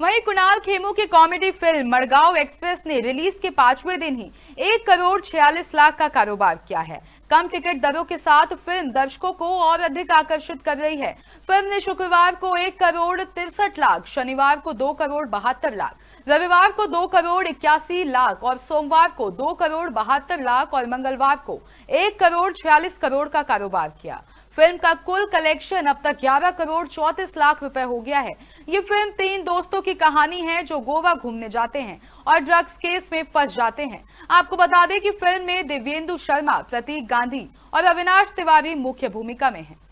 वहीं कुणाल खेमू की comedy film Madgaon express ने रिलीज के पांचवे दिन ही एक करोड़ छियालीस लाख का कारोबार किया है कम टिकट दरों के साथ फिल्म दर्शकों को और अधिक आकर्षित कर रही है फिल्म ने शुक्रवार को एक करोड़ तिरसठ लाख शनिवार को दो करोड़ बहत्तर लाख रविवार को दो करोड़ इक्यासी लाख और सोमवार को दो करोड़ बहत्तर लाख और मंगलवार को एक करोड़ छियालीस करोड़ का कारोबार किया फिल्म का कुल कलेक्शन अब तक ग्यारह करोड़ चौंतीस लाख रुपए हो गया है ये फिल्म तीन दोस्तों की कहानी है जो गोवा घूमने जाते हैं और ड्रग्स केस में फंस जाते हैं आपको बता दें कि फिल्म में दिव्येंदु शर्मा प्रतीक गांधी और अविनाश तिवारी मुख्य भूमिका में हैं।